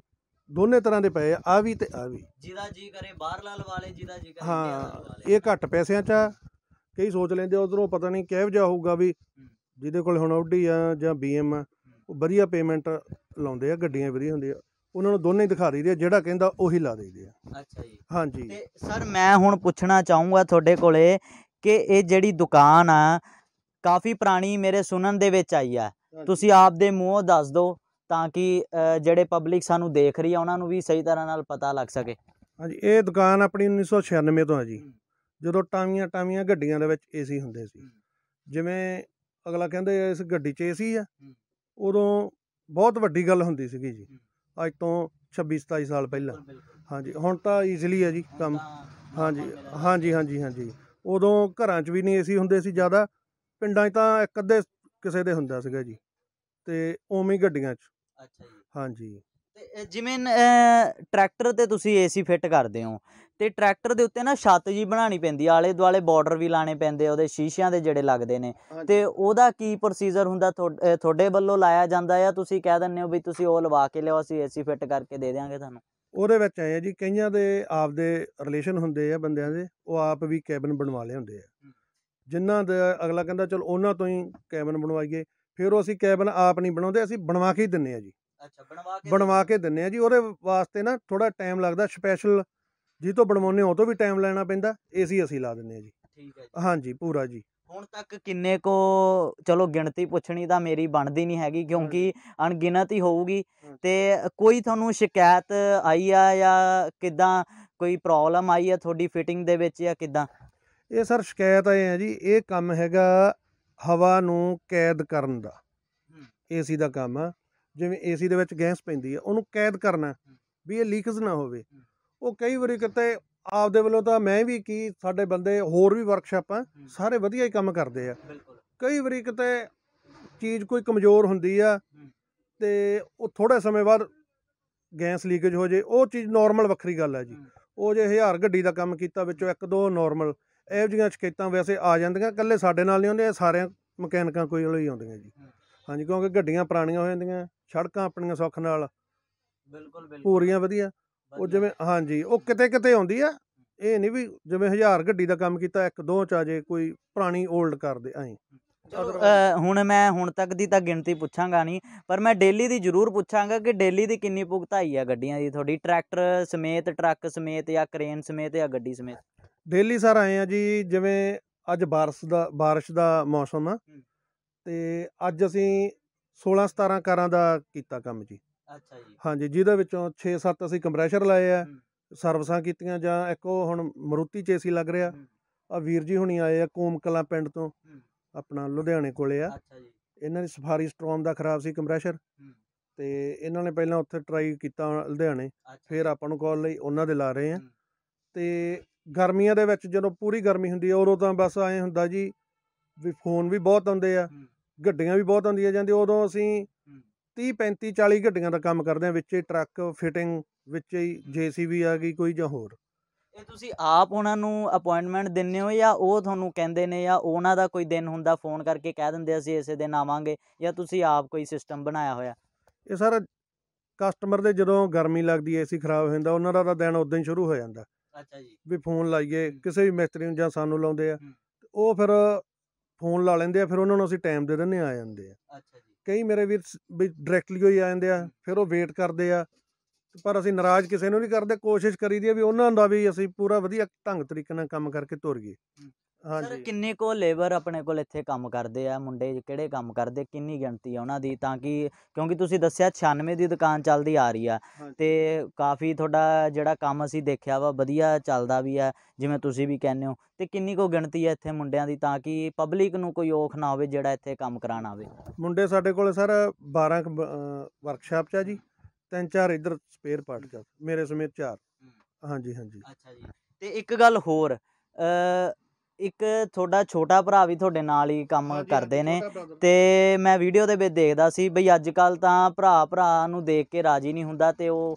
ਦੋਨੇ ਤਰ੍ਹਾਂ ਦੇ ਪਏ ਆ ਆ ਵੀ ਤੇ ਆ ਵੀ ਜਿਹਦਾ ਜੀ ਕਰੇ ਬਾਹਰ ਲਾਲ ਵਾਲੇ ਜਿਹਦਾ ਜੀ ਕਰੇ ਹਾਂ ਇਹ ਘੱਟ ਪੈਸਿਆਂ 'ਚ ਆ ਕਈ ਸੋਚ ਲੈਂਦੇ ਉਧਰੋਂ ਪਤਾ ਨਹੀਂ ਕਿਹੋ ਜਿਹਾ ਹੋਊਗਾ ਵੀ ਜਿਹਦੇ ਕੋਲ ਹੁਣ ਆਡੀ ਆ ਜਾਂ ਬੀਐਮ ਆ ਉਹ ਵਧੀਆ ਪੇਮੈਂਟ ਲਾਉਂਦੇ ਆ ਗੱਡੀਆਂ ਵਧੀਆ ਹੁੰਦੀਆਂ ਉਹਨਾਂ ਨੂੰ ਦੋਨੇ ਹੀ ਦਿਖਾ ਦਈਦੇ ਆ ਜਿਹੜਾ ਕਹਿੰਦਾ ਉਹੀ ਲਾ ਦਈਦੇ ਆ ਅੱਛਾ ਜੀ ਹਾਂਜੀ ਤੇ ਸਰ ਮੈਂ ਹੁਣ ਪੁੱਛਣਾ ਚਾਹੂੰਗਾ ਤੁਹਾਡੇ ਕੋਲੇ ਕਿ ਇਹ ਜਿਹੜੀ ਦੁਕਾਨ ਆ ਕਾਫੀ ਪੁਰਾਣੀ ਮੇਰੇ ਸੁਣਨ ਦੇ ਵਿੱਚ ਆਈ ਆ ਤੁਸੀਂ ਆਪ ਦੇ ਮੂੰਹੋਂ ਦੱਸ ਦਿਓ ਤਾਂ ਕਿ ਜਿਹੜੇ ਪਬਲਿਕ ਸਾਨੂੰ ਦੇਖ ਰਹੀ ਆ ਉਹਨਾਂ ਨੂੰ ਵੀ ਸਹੀ ਤਰ੍ਹਾਂ ਨਾਲ ਪਤਾ ਲੱਗ ਸਕੇ ਹਾਂਜੀ ਇਹ ਦੁਕਾਨ ਆਪਣੀ 1996 ਤੋਂ ਆ ਜੀ ਜਦੋਂ ਟਾਵੀਆਂ ਟਾਵੀਆਂ ਗੱਡੀਆਂ ਦੇ ਵਿੱਚ ਏਸੀ ਹੁੰਦੇ ਸੀ ਜਿਵੇਂ ਅਗਲਾ ਕਹਿੰਦੇ ਇਸ ਗੱਡੀ 'ਚ ਏਸੀ ਆ ਉਦੋਂ ਬਹੁਤ ਵੱਡੀ ਗੱਲ ਹੁੰਦੀ ਸੀਗੀ ਜੀ ਅੱਜ ਤੋਂ 26 27 ਸਾਲ ਪਹਿਲਾਂ ਹਾਂਜੀ ਹੁਣ ਤਾਂ ਈਜ਼ੀਲੀ ਹੈ ਜੀ ਕੰਮ ਹਾਂਜੀ ਹਾਂਜੀ ਹਾਂਜੀ ਹਾਂਜੀ ਉਦੋਂ ਘਰਾਂ 'ਚ ਵੀ ਨਹੀਂ ਏਸੀ ਹੁੰਦੇ ਸੀ ਜ਼ਿਆਦਾ ਪਿੰਡਾਂ 'ਚ ਤਾਂ ਇੱਕ ਅੱਧੇ ਕਿਸੇ ਦੇ ਹੁੰਦਾ ਸੀਗਾ ਜੀ ਤੇ ਓਵੇਂ ਹੀ ਗੱਡੀਆਂ 'ਚ ਅੱਛਾ ਜੀ ਹਾਂਜੀ ਤੇ ਜਿਵੇਂ ਟਰੈਕਟਰ ਤੇ ਤੁਸੀਂ ਏਸੀ ਫਿੱਟ ਕਰਦੇ ਹੋ ਤੇ ਟਰੈਕਟਰ ਦੇ ਉੱਤੇ ਨਾ ਛੱਤ ਜੀ ਬਣਾਣੀ ਪੈਂਦੀ ਆਲੇ ਦੁਆਲੇ ਬਾਰਡਰ ਵੀ ਲਾਣੇ ਪੈਂਦੇ ਉਹਦੇ ਸ਼ੀਸ਼ਿਆਂ ਦੇ ਜਿਹੜੇ ਲੱਗਦੇ ਨੇ ਤੇ ਉਹਦਾ ਕੀ ਪ੍ਰੋਸੀਜਰ ਹੁੰਦਾ ਤੁਹਾਡੇ ਵੱਲੋਂ ਲਾਇਆ ਜਾਂਦਾ ਆ ਤੁਸੀਂ ਕਹਿ ਦਿੰਦੇ ਹੋ ਵੀ ਤੁਸੀਂ ਉਹ ਲਵਾ ਕੇ ਲਿਓ ਅਸੀਂ ਏਸੀ ਫਿੱਟ ਕਰਕੇ ਦੇ ਦੇਵਾਂਗੇ ਤੁਹਾਨੂੰ ਉਹਦੇ ਵਿੱਚ ਆਇਆ ਜੀ ਕਈਆਂ ਦੇ ਆਪਦੇ ਰਿਲੇਸ਼ਨ ਹੁੰਦੇ ਆ ਬੰਦਿਆਂ ਦੇ ਉਹ ਆਪ ਵੀ ਕੈਬਨ ਬਣਵਾ ਲਏ ਹੁੰਦੇ ਆ ਜਿਨ੍ਹਾਂ ਦਾ ਅਗਲਾ ਕਹਿੰਦਾ ਚਲ ਉਹਨਾਂ ਤੋਂ ਹੀ ਕੈਬਨ ਬਣਵਾਈਏ ਫਿਰ ਉਹ ਅਸੀਂ ਕੈਬਨ ਆਪ ਨਹੀਂ ਬਣਾਉਂਦੇ ਅਸੀਂ ਬਣਵਾ ਕੇ ਹੀ ਦਿੰਨੇ ਆ ਜੀ ਅੱਛਾ ਬਣਵਾ ਕੇ ਬਣਵਾ ਕੇ ਦਿੰਨੇ ਆ ਜੀ ਉਹਦੇ ਵਾਸਤੇ ਨਾ ਥੋੜਾ ਟਾਈਮ ਲੱਗਦਾ ਸਪੈਸ਼ਲ ਜੀ ਤੋਂ ਬਣਵਾਉਨੇ ਉਹ ਤੋਂ ਵੀ ਟਾਈਮ ਲੈਣਾ ਪੈਂਦਾ ਏਸੀ ਅਸੀਂ ਲਾ ਦਿੰਨੇ ਆ ਜੀ ਠੀਕ ਹੈ ਜੀ ਹਾਂਜੀ ਪੂਰਾ ਜੀ ਹੁਣ ਤੱਕ ਕਿੰਨੇ ਕੋ ਚਲੋ ਗਿਣਤੀ ਪੁੱਛਣੀ ਤਾਂ ਮੇਰੀ ਬਣਦੀ ਨਹੀਂ ਹੈਗੀ ਕਿਉਂਕਿ ਅਣਗਿਣਤ ਹੀ ਹੋਊਗੀ ਤੇ ਕੋਈ ਤੁਹਾਨੂੰ ਸ਼ਿਕਾਇਤ ਆਈ ਆ ਜਾਂ ਕਿਦਾਂ ਕੋਈ ਪ੍ਰੋਬਲਮ ਆਈ ਆ ਤੁਹਾਡੀ ਫਿਟਿੰਗ ਦੇ ਵਿੱਚ ਜਾਂ ਕਿਦਾਂ ਇਹ ਸਰ ਸ਼ਿਕਾਇਤ ਆਏ ਆ ਜੀ ਇਹ ਕੰਮ ਹੈਗਾ ਹਵਾ ਨੂੰ ਕੈਦ ਕਰਨ ਦਾ ਏਸੀ ਦਾ ਕੰਮ ਆ ਜਿਵੇਂ ਏਸੀ ਦੇ ਵਿੱਚ ਗੈਸ ਪੈਂਦੀ ਆ ਉਹਨੂੰ ਕੈਦ ਕਰਨਾ ਵੀ ਇਹ ਲੀਕਸ ਨਾ ਹੋਵੇ ਉਹ ਕਈ ਵਾਰੀ ਕਿਤੇ ਆਪਦੇ ਵੱਲੋਂ ਤਾਂ ਮੈਂ ਵੀ ਕੀ ਸਾਡੇ ਬੰਦੇ ਹੋਰ ਵੀ ਵਰਕਸ਼ਾਪਾਂ ਸਾਰੇ ਵਧੀਆ ਹੀ ਕੰਮ ਕਰਦੇ ਆ ਕਈ ਵਾਰੀ ਕਿਤੇ ਚੀਜ਼ ਕੋਈ ਕਮਜ਼ੋਰ ਹੁੰਦੀ ਆ ਤੇ ਉਹ ਥੋੜੇ ਸਮੇਂ ਬਾਅਦ ਗੈਸ ਲੀਕੇਜ ਹੋ ਜੇ ਉਹ ਚੀਜ਼ ਨਾਰਮਲ ਵੱਖਰੀ ਗੱਲ ਹੈ ਜੀ ਉਹ ਜੇ 1000 ਗੱਡੀ ਦਾ ਕੰਮ ਕੀਤਾ ਵਿੱਚੋਂ ਇੱਕ ਦੋ ਨਾਰਮਲ ਇਹੋ ਜਿਹੀਆਂ ਸ਼ਿਕਾਇਤਾਂ ਵੈਸੇ ਆ ਜਾਂਦੀਆਂ ਇਕੱਲੇ ਸਾਡੇ ਨਾਲ ਨਹੀਂ ਹੁੰਦੇ ਸਾਰਿਆਂ ਮਕੈਨਿਕਾਂ ਕੋਈ ਹੀ ਆਉਂਦੀਆਂ ਜੀ ਹਾਂਜੀ ਕਿਉਂਕਿ ਗੱਡੀਆਂ ਪੁਰਾਣੀਆਂ ਹੋ ਜਾਂਦੀਆਂ ਸੜਕਾਂ ਆਪਣੀਆਂ ਸੁੱਖ ਨਾਲ ਬਿਲਕੁਲ ਬਿਲਕੁਲ ਪੂਰੀਆਂ ਵਧੀਆ ਉਹ ਜਿਵੇਂ ਹਾਂਜੀ ਉਹ ਕਿਤੇ ਕਿਤੇ ਆਉਂਦੀ ਆ ਇਹ ਨਹੀਂ ਵੀ ਜਿਵੇਂ ਹਜ਼ਾਰ ਗੱਡੀ ਦਾ ਕੰਮ ਕੀਤਾ ਇੱਕ ਦੋ ਚ ਆ ਜੇ ਕੋਈ ਪੁਰਾਣੀ 올ਡ ਕਰ ਦੇ ਐਂ ਹੁਣ ਮੈਂ ਹੁਣ ਤੱਕ ਦੀ ਤਾਂ ਗਿਣਤੀ ਪੁੱਛਾਂਗਾ ਨਹੀਂ ਪਰ ਮੈਂ ਡੇਲੀ ਦੀ ਜ਼ਰੂਰ ਪੁੱਛਾਂਗਾ ਕਿ ਡੇਲੀ ਦੀ ਕਿੰਨੀ ਭੁਗਤਾਈ ਆ ਗੱਡੀਆਂ ਦੀ ਤੁਹਾਡੀ ਟਰੈਕਟਰ ਸਮੇਤ ਟਰੱਕ ਸਮੇਤ ਜਾਂ ਕ੍ਰੇਨ ਸਮੇਤ ਜਾਂ ਗੱਡੀ ਸਮੇਤ ਡੇਲੀ ਸਰ ਆਏ ਆ ਜੀ ਜਿਵੇਂ ਅੱਜ ਬਾਰਿਸ਼ ਦਾ ਬਾਰਿਸ਼ ਦਾ ਮੌਸਮ ਆ ਤੇ ਅੱਜ ਅਸੀਂ 16 17 ਕਾਰਾਂ ਦਾ ਕੀਤਾ ਕੰਮ ਜੀ ਹਾਂਜੀ ਜਿਹਦੇ ਵਿੱਚੋਂ 6-7 ਅਸੀਂ ਕੰਪਰੈਸ਼ਰ ਲਾਏ ਆ ਸਰਵਿਸਾਂ ਕੀਤੀਆਂ ਜਾਂ ਇੱਕ ਉਹ ਹੁਣ ਮਰੂਤੀ ਚੇਸੀ ਲੱਗ ਰਿਹਾ ਆ ਵੀਰ ਜੀ ਹੁਣੀ ਆਏ ਆ ਕੋਮਕਲਾ ਪਿੰਡ ਤੋਂ ਆਪਣਾ ਲੁਧਿਆਣੇ ਕੋਲੇ ਆ ਅੱਛਾ ਜੀ ਇਹਨਾਂ ਦੀ ਸਫਾਰੀ ਸਟ੍ਰੋਮ ਦਾ ਖਰਾਬ ਸੀ ਕੰਪਰੈਸ਼ਰ ਤੇ ਇਹਨਾਂ ਨੇ ਪਹਿਲਾਂ ਉੱਥੇ ਟਰਾਈ ਕੀਤਾ ਲੁਧਿਆਣੇ ਫਿਰ ਆਪਾਂ ਨੂੰ ਕਾਲ ਲਈ ਉਹਨਾਂ ਦੇ ਲਾ ਰਹੇ ਆ ਤੇ ਗਰਮੀਆਂ ਦੇ ਵਿੱਚ ਜਦੋਂ ਪੂਰੀ ਗਰਮੀ ਹੁੰਦੀ ਹੈ ਉਦੋਂ ਤਾਂ ਬਸ ਐ ਹੁੰਦਾ ਜੀ ਵੀ ਫੋਨ ਵੀ ਬਹੁਤ ਆਉਂਦੇ ਆ ਗੱਡੀਆਂ ਵੀ ਬਹੁਤ ਆਉਂਦੀਆਂ ਜਾਂਦੀਆਂ ਉਦੋਂ ਅਸੀਂ 30 35 40 ਗੱਡੀਆਂ ਦਾ ਕੰਮ ਕਰਦੇ ਆ ਵਿੱਚੇ ਟਰੱਕ ਫਿਟਿੰਗ ਵਿੱਚੇ ਹੀ ਜੀਸੀਬੀ ਆ ਗਈ ਕੋਈ ਜਾਂ ਹੋਰ ਇਹ ਤੁਸੀਂ ਆਪ ਉਹਨਾਂ ਨੂੰ ਅਪਾਇੰਟਮੈਂਟ ਦਿੰਨੇ ਹੋ ਜਾਂ ਉਹ ਤੁਹਾਨੂੰ ਕਹਿੰਦੇ ਨੇ ਜਾਂ ਉਹਨਾਂ ਦਾ ਕੋਈ ਦਿਨ ਹੁੰਦਾ ਫੋਨ ਕਰਕੇ ਕਹਿ ਦਿੰਦੇ ਅਸੀਂ ਇਸੇ ਦਿਨ ਆਵਾਂਗੇ ਜਾਂ ਤੁਸੀਂ ਆਪ ਕੋਈ ਸਿਸਟਮ ਬਣਾਇਆ ਹੋਇਆ ਇਹ ਸਾਰਾ ਕਸਟਮਰ ਦੇ ਜਦੋਂ ਗਰਮੀ ਲੱਗਦੀ ਏਸੀ ਖਰਾਬ ਹੋ ਜਾਂਦਾ ਉਹਨਾਂ ਦਾ ਤਾਂ ਦਿਨ ਉਦੋਂ ਹੀ ਸ਼ੁਰੂ ਹੋ ਜਾਂਦਾ ਅੱਛਾ ਜੀ ਵੀ ਫੋਨ ਲਾਈਏ ਕਿਸੇ ਵੀ ਮਿਸਤਰੀ ਨੂੰ ਜਾਂ ਸਾਨੂੰ ਲਾਉਂਦੇ ਆ ਉਹ ਫਿਰ ਫੋਨ ਲਾ ਲੈਂਦੇ ਆ ਫਿਰ ਉਹਨਾਂ ਨੂੰ ਅਸੀਂ ਟਾਈਮ ਦੇ ਦਿੰਨੇ ਆ ਜਾਂਦੇ ਆ ਅੱਛਾ ਜੀ ਕਈ ਮੇਰੇ ਵੀਰ ਵੀ ਡਾਇਰੈਕਟਲੀ ਹੋਈ ਆ ਜਾਂਦੇ ਆ ਫਿਰ ਉਹ ਵੇਟ ਕਰਦੇ ਆ ਪਰ ਅਸੀਂ ਨਾਰਾਜ਼ ਕਿਸੇ ਨੂੰ ਨਹੀਂ ਕਰਦੇ ਕੋਸ਼ਿਸ਼ ਕਰੀਦੀ ਆ ਵੀ ਉਹਨਾਂ ਦਾ ਵੀ ਅਸੀਂ ਪੂਰਾ ਵਧੀਆ ਢੰਗ ਤਰੀਕੇ ਨਾਲ ਕੰਮ ਕਰਕੇ ਤੁਰ ਗਏ ਸਰ ਕਿੰਨੇ ਕੋ ਲੇਬਰ ਆਪਣੇ ਕੋਲ ਇੱਥੇ ਕੰਮ ਕਰਦੇ ਆ ਮੁੰਡੇ ਕਿਹੜੇ ਕੰਮ ਕਰਦੇ ਕਿੰਨੀ ਗਿਣਤੀ ਆ ਉਹਨਾਂ ਦੀ ਤਾਂ ਕਿ ਕਿਉਂਕਿ ਤੁਸੀਂ ਦੱਸਿਆ 96 ਦੀ ਦੁਕਾਨ ਚੱਲਦੀ ਆ ਰਹੀ ਆ ਤੇ ਕਾਫੀ ਤੁਹਾਡਾ ਜਿਹੜਾ ਕੰਮ ਅਸੀਂ ਦੇਖਿਆ ਵਾ ਵਧੀਆ ਚੱਲਦਾ ਵੀ ਆ ਜਿਵੇਂ ਤੁਸੀਂ ਵੀ ਕਹਿੰਦੇ ਹੋ ਤੇ ਕਿੰਨੀ ਕੋ ਗਿਣਤੀ ਆ ਇੱਥੇ ਮੁੰਡਿਆਂ ਦੀ ਤਾਂ ਕਿ ਪਬਲਿਕ ਨੂੰ ਕੋਈ ਔਖ ਨਾ ਹੋਵੇ ਜਿਹੜਾ ਇੱਥੇ ਕੰਮ ਕਰਾਣ ਆਵੇ ਮੁੰਡੇ ਸਾਡੇ ਕੋਲ ਸਰ 12 ਵਰਕਸ਼ਾਪ ਚ ਆ ਜੀ ਤਿੰਨ ਚਾਰ ਇਧਰ ਸਪੇਅਰ ਪਾਰਟ ਚ ਆ, ਮੇਰੇ ਸਮੇਤ ਚਾਰ ਹਾਂਜੀ ਹਾਂਜੀ ਅੱਛਾ ਜੀ ਤੇ ਇੱਕ ਗੱਲ ਹੋਰ ਅ ਇੱਕ ਤੁਹਾਡਾ ਛੋਟਾ ਭਰਾ ਵੀ ਤੁਹਾਡੇ ਨਾਲ ਹੀ ਕੰਮ ਕਰਦੇ ਨੇ ਤੇ ਮੈਂ ਵੀਡੀਓ ਦੇ ਵਿੱਚ ਦੇਖਦਾ ਸੀ ਬਈ ਅੱਜ ਕੱਲ ਤਾਂ ਭਰਾ ਭਰਾ ਨੂੰ ਦੇਖ ਕੇ ਰਾਜੀ ਨਹੀਂ ਹੁੰਦਾ ਤੇ ਉਹ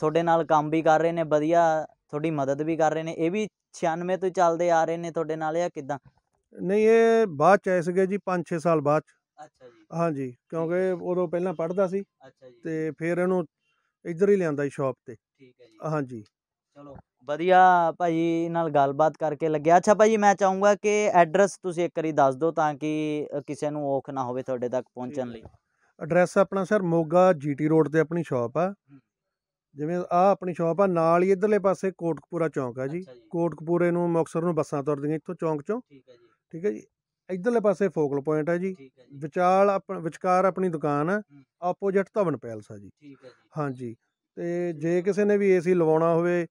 ਤੁਹਾਡੇ ਨਾਲ ਕੰਮ ਵੀ ਕਰ ਰਹੇ ਨੇ ਵਧੀਆ ਤੁਹਾਡੀ ਮਦਦ ਵੀ ਕਰ ਰਹੇ ਨੇ ਇਹ ਵੀ 96 ਤੋਂ ਚੱਲਦੇ ਆ ਰਹੇ ਨੇ ਤੁਹਾਡੇ ਨਾਲ ਜਾਂ ਕਿਦਾਂ ਨਹੀਂ ਇਹ ਬਾਅਦ ਚ ਐਸ ਗਏ ਜੀ 5-6 ਸਾਲ ਬਾਅਦ ਚ ਅੱਛਾ ਜੀ ਜੀ ਕਿਉਂਕਿ ਉਦੋਂ ਪਹਿਲਾਂ ਪੜਦਾ ਸੀ ਅੱਛਾ ਜੀ ਤੇ ਫਿਰ ਇਹਨੂੰ ਇੱਧਰ ਹੀ ਲਿਆਂਦਾ ਸ਼ਾਪ ਤੇ ਠੀਕ ਹੈ ਜੀ ਜੀ ਚਲੋ ਵਧੀਆ ਭਾਜੀ ਨਾਲ ਗੱਲਬਾਤ ਕਰਕੇ ਲੱਗਿਆ ਅੱਛਾ ਭਾਜੀ ਮੈਂ ਚਾਹੂੰਗਾ ਕਿ ਐਡਰੈਸ ਤੁਸੀਂ ਇੱਕ ਵਾਰੀ ਦੱਸ ਦਿਓ ਤਾਂ ਕਿ ਕਿਸੇ ਨੂੰ ਔਖ ਨਾ ਹੋਵੇ ਤੁਹਾਡੇ ਤੱਕ ਪਹੁੰਚਣ ਲਈ ਐਡਰੈਸ ਆਪਣਾ ਸਰ ਮੋਗਾ ਜੀਟੀ ਰੋਡ ਤੇ ਆਪਣੀ ਸ਼ਾਪ ਆ ਜਿਵੇਂ ਆ ਆਪਣੀ ਸ਼ਾਪ ਆ ਨਾਲ ਹੀ ਇਧਰਲੇ ਪਾਸੇ ਕੋਟਕਪੂਰਾ ਚੌਂਕ ਆ ਜੀ ਕੋਟਕਪੂਰੇ ਨੂੰ ਮੁਕਸਰ ਨੂੰ ਬੱਸਾਂ ਤੁਰਦੀਆਂ ਇੱਥੋਂ ਚੌਂਕ ਚੋਂ ਠੀਕ ਹੈ ਜੀ ਠੀਕ ਹੈ ਜੀ ਇਧਰਲੇ ਪਾਸੇ ਫੋਕਲ ਪੁਆਇੰਟ ਆ ਜੀ ਵਿਚਾਲ ਆਪਣਾ ਵਿਚਕਾਰ ਆਪਣੀ ਦੁਕਾਨ ਆ ਆਪੋਜੀਟ ਧਵਨ ਪੈਲਸ ਆ ਜੀ ਠੀਕ ਹੈ ਜੀ ਹਾਂਜੀ ਤੇ ਜੇ ਕਿਸੇ ਨੇ ਵੀ ਏਸੀ ਲਵਾਉਣਾ ਹੋਵੇ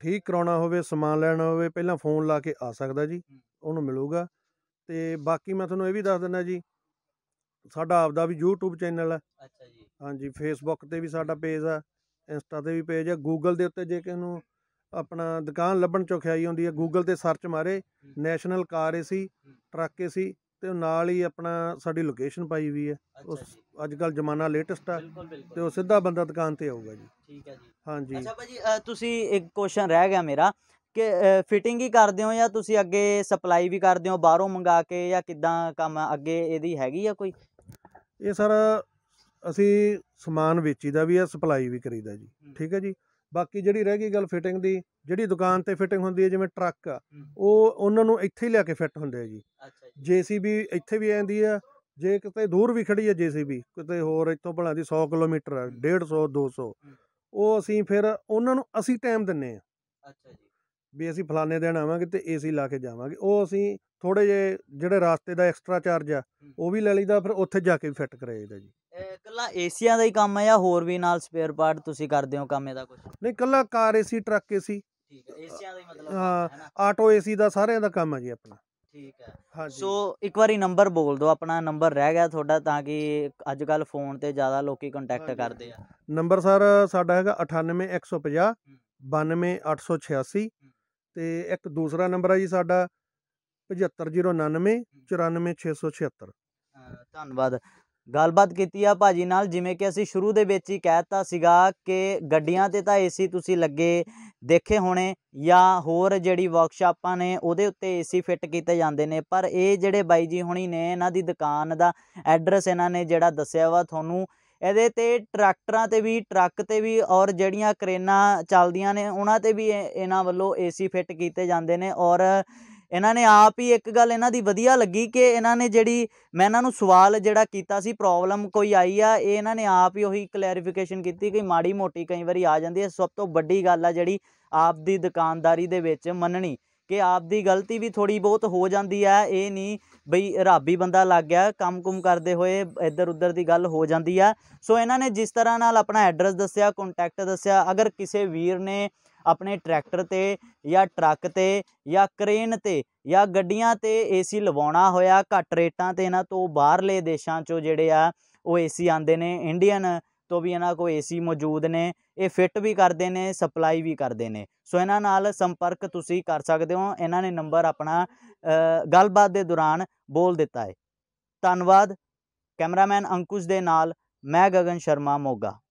ਠੀਕ ਕਰਾਉਣਾ ਹੋਵੇ ਸਮਾਨ ਲੈਣਾ ਹੋਵੇ ਪਹਿਲਾਂ ਫੋਨ ਲਾ ਕੇ ਆ ਸਕਦਾ ਜੀ ਉਹਨੂੰ ਮਿਲੂਗਾ ਤੇ ਬਾਕੀ ਮੈਂ ਤੁਹਾਨੂੰ ਇਹ ਵੀ ਦੱਸ ਦਿੰਦਾ ਜੀ ਸਾਡਾ ਆਪਦਾ ਵੀ YouTube ਚੈਨਲ ਹੈ ਅੱਛਾ ਜੀ ਹਾਂਜੀ Facebook ਤੇ ਵੀ ਸਾਡਾ ਪੇਜ ਆ ਇੰਸਟਾ ਤੇ ਵੀ ਪੇਜ ਆ Google ਦੇ ਉੱਤੇ ਜੇ ਕਿਸੇ ਨੂੰ ਆਪਣਾ ਦੁਕਾਨ ਲੱਭਣ ਚੋਖਿਆਈ ਹੁੰਦੀ ਹੈ Google ਤੇ ਸਰਚ ਮਾਰੇ national car AC truck AC ਤੇ ਨਾਲ ਹੀ ਆਪਣਾ ਸਾਡੀ ਲੋਕੇਸ਼ਨ ਪਾਈ ਵੀ ਹੈ ਉਸ ਅੱਜ ਕੱਲ ਜ਼ਮਾਨਾ ਲੇਟੈਸਟ ਆ ਤੇ ਉਹ ਸਿੱਧਾ ਬੰਦਾ ਦੁਕਾਨ ਤੇ ਆਊਗਾ ਜੀ ਠੀਕ ਹੈ ਜੀ ਹਾਂਜੀ ਅੱਛਾ ਭਾਜੀ ਤੁਸੀਂ ਇੱਕ ਕੁਐਸਚਨ ਰਹਿ ਗਿਆ ਮੇਰਾ ਕਿ ਫਿਟਿੰਗ ਹੀ ਕਰਦੇ ਹੋ ਜਾਂ ਤੁਸੀਂ ਅੱਗੇ ਸਪਲਾਈ ਵੀ ਕਰਦੇ ਹੋ ਬਾਹਰੋਂ ਮੰਗਾ ਕੇ ਜਾਂ ਕਿੱਦਾਂ ਕੰਮ ਅੱਗੇ ਇਹਦੀ ਹੈਗੀ ਆ ਕੋਈ ਇਹ ਸਾਰਾ ਅਸੀਂ ਸਮਾਨ ਵੇਚੀਦਾ ਵੀ ਆ ਸਪਲਾਈ ਵੀ ਕਰੀਦਾ ਜੀ ਠੀਕ ਹੈ ਜੀ ਬਾਕੀ ਜਿਹੜੀ ਰਹਿ ਗਈ ਗੱਲ ਫਿਟਿੰਗ ਦੀ ਜਿਹੜੀ ਦੁਕਾਨ ਤੇ ਫਿਟਿੰਗ ਹੁੰਦੀ ਹੈ ਜਿਵੇਂ ਟਰੱਕ ਉਹ ਉਹਨਾਂ ਨੂੰ ਇੱਥੇ ਹੀ ਲਿਆ ਕੇ ਫਿੱਟ ਹੁੰਦੇ ਆ ਜੀ ਜੀਸੀਬੀ ਇੱਥੇ ਵੀ ਆਂਦੀ ਆ ਜੇ ਕਿਤੇ ਦੂਰ ਵੀ ਖੜੀ ਆ ਜੀਸੀਬੀ ਕਿਤੇ ਹੋਰ ਇੱਥੋਂ ਭਲਾ ਦੀ 100 ਕਿਲੋਮੀਟਰ ਆ 150 200 ਉਹ ਅਸੀਂ ਫਿਰ ਉਹਨਾਂ ਨੂੰ ਅਸੀਂ ਟਾਈਮ ਦਿੰਨੇ ਆ ਅੱਛਾ ਜੀ ਵੀ ਅਸੀਂ ਫਲਾਣੇ ਦਿਨ ਆਵਾਂਗੇ ਤੇ ਏਸੀ ਲਾ ਕੇ ਜਾਵਾਂਗੇ ਉਹ ਅਸੀਂ ਥੋੜੇ ਜੇ ਜਿਹੜੇ ਰਾਸਤੇ ਦਾ ਐਕਸਟਰਾ ਚਾਰਜ ਆ ਉਹ ਵੀ ਲੈ ਲਈਦਾ ਫਿਰ ਉੱਥੇ ਜਾ ਕੇ ਫਿੱਟ ਕਰਾਈਦਾ ਜੀ ਕੱਲਾ ਏਸੀਆਂ ਦਾ ਹੀ ਕੰਮ ਆ ਜਾਂ ਹੋਰ ਵੀ ਨਾਲ ਸਪੇਅਰ ਪਾਰਟ ਤੁਸੀਂ ਕਰਦੇ ਹੋ ਕੰਮ ਇਹਦਾ ਕੁਝ ਨਹੀਂ ਕੱਲਾ ਕਾਰ ਏਸੀ ਟਰੱਕ ਏਸੀ ਠੀਕ ਹੈ ਹੀ ਮਤਲਬ ਹਾਂ ਆਟੋ ਏਸੀ ਦਾ ਸਾਰਿਆਂ ਦਾ ਕੰਮ ਹੈ ਜੀ ਆਪਣਾ ਠੀਕ ਹੈ ਹਾਂਜੀ ਸੋ ਇੱਕ ਵਾਰੀ ਨੰਬਰ ਬੋਲ ਦਿਓ ਆਪਣਾ ਨੰਬਰ ਰਹਿ ਗਿਆ ਤੁਹਾਡਾ ਤਾਂ ਕਿ ਅੱਜ ਕੱਲ ਫੋਨ ਤੇ ਜ਼ਿਆਦਾ ਲੋਕੀ ਕੰਟੈਕਟ ਕਰਦੇ ਆ ਨੰਬਰ ਸਰ ਸਾਡਾ ਹੈਗਾ 98150 92886 ਤੇ ਇੱਕ ਦੂਸਰਾ ਨੰਬਰ ਹੈ ਜੀ ਸਾਡਾ 75099 94676 ਧੰਨਵਾਦ ਗੱਲਬਾਤ ਕੀਤੀ ਆ ਭਾਜੀ ਨਾਲ ਜਿਵੇਂ ਕਿ ਅਸੀਂ ਸ਼ੁਰੂ ਦੇ ਵਿੱਚ ਹੀ ਕਹਿ ਦਿੱਤਾ ਸੀਗਾ ਕਿ ਗੱਡੀਆਂ ਤੇ ਤਾਂ ਏਸੀ ਤੁਸੀਂ ਲੱਗੇ ਦੇਖੇ ਹੋਣੇ ਜਾਂ ਹੋਰ ਜਿਹੜੀ ਵਰਕਸ਼ਾਪਾਂ ਨੇ ਉਹਦੇ ਉੱਤੇ ਏਸੀ ਫਿੱਟ ਕੀਤੇ ਜਾਂਦੇ ਨੇ ਪਰ ਇਹ ਜਿਹੜੇ ਬਾਈ ਜੀ ਹੁਣੀ ਨੇ ਇਹਨਾਂ ਦੀ ਦੁਕਾਨ ਦਾ ਐਡਰੈਸ ਇਹਨਾਂ ਨੇ ਜਿਹੜਾ ਦੱਸਿਆ ਵਾ ਤੁਹਾਨੂੰ ਇਹਦੇ ਤੇ ਟਰੈਕਟਰਾਂ ਤੇ ਵੀ ਟਰੱਕ ਤੇ ਵੀ ਔਰ ਜਿਹੜੀਆਂ ਕਰੇਨਾਂ ਚੱਲਦੀਆਂ ਨੇ ਉਹਨਾਂ ਤੇ ਵੀ ਇਹਨਾਂ ਵੱਲੋਂ ਏਸੀ ਫਿੱਟ ਕੀਤੇ ਜਾਂਦੇ ਨੇ ਔਰ ਇਹਨਾਂ ਨੇ ਆਪ ਹੀ ਇੱਕ ਗੱਲ ਇਹਨਾਂ ਦੀ ਵਧੀਆ ਲੱਗੀ ਕਿ ਇਹਨਾਂ ਨੇ ਜਿਹੜੀ ਮੈਂ ਇਹਨਾਂ ਨੂੰ ਸਵਾਲ ਜਿਹੜਾ ਕੀਤਾ ਸੀ ਪ੍ਰੋਬਲਮ ਕੋਈ ਆਈ ਆ ਇਹ ਇਹਨਾਂ ਨੇ ਆਪ ਹੀ ਉਹੀ ਕਲੈਰੀਫਿਕੇਸ਼ਨ ਕੀਤੀ ਕਿ ਮਾੜੀ ਮੋਟੀ ਕਈ ਵਾਰੀ ਆ ਜਾਂਦੀ ਹੈ ਸਭ ਤੋਂ ਵੱਡੀ ਗੱਲ ਆ ਜਿਹੜੀ ਆਪ ਦੀ ਦੁਕਾਨਦਾਰੀ ਦੇ ਵਿੱਚ ਮੰਨਣੀ ਕਿ ਆਪ ਦੀ ਗਲਤੀ ਵੀ ਥੋੜੀ ਬਹੁਤ ਹੋ ਜਾਂਦੀ ਹੈ ਇਹ ਨਹੀਂ ਬਈ ਰਾਬੀ ਬੰਦਾ ਲੱਗ ਗਿਆ ਕੰਮ-ਕੁਮ ਕਰਦੇ ਹੋਏ ਇੱਧਰ ਉੱਧਰ ਦੀ ਗੱਲ ਹੋ ਜਾਂਦੀ ਆ ਸੋ ਇਹਨਾਂ ਨੇ ਜਿਸ ਤਰ੍ਹਾਂ ਨਾਲ ਆਪਣਾ ਐਡਰੈਸ ਦੱਸਿਆ ਕੰਟੈਕਟ ਦੱਸਿਆ ਅਗਰ ਕਿਸੇ ਵੀਰ ਨੇ ਆਪਣੇ ਟਰੈਕਟਰ ਤੇ ਜਾਂ ਟਰੱਕ ਤੇ ਜਾਂ ਕ੍ਰੇਨ ਤੇ ਜਾਂ ਗੱਡੀਆਂ ਤੇ ਏਸੀ ਲਵਾਉਣਾ ਹੋਇਆ ਘੱਟ ਰੇਟਾਂ ਤੇ ਇਹਨਾਂ ਤੋਂ ਬਾਹਰਲੇ ਦੇਸ਼ਾਂ ਚੋਂ ਜਿਹੜੇ ਆ ਉਹ ਏਸੀ ਆਂਦੇ ਨੇ ਇੰਡੀਅਨ ਤੋਂ ਵੀ ਇਹਨਾਂ ਕੋਲ ਏਸੀ ਮੌਜੂਦ ਨੇ ਇਹ ਫਿੱਟ ਵੀ ਕਰਦੇ ਨੇ ਸਪਲਾਈ ਵੀ ਕਰਦੇ ਨੇ ਸੋ ਇਹਨਾਂ ਨਾਲ ਸੰਪਰਕ ਤੁਸੀਂ ਕਰ ਸਕਦੇ ਹੋ ਇਹਨਾਂ ਨੇ ਨੰਬਰ ਆਪਣਾ ਗੱਲਬਾਤ ਦੇ ਦੌਰਾਨ ਬੋਲ ਦਿੱਤਾ ਹੈ ਧੰਨਵਾਦ ਕੈਮਰਾਮੈਨ ਅੰਕੁਸ਼ ਦੇ ਨਾਲ ਮੈਂ ਗगन ਸ਼ਰਮਾ ਮੋਗਾ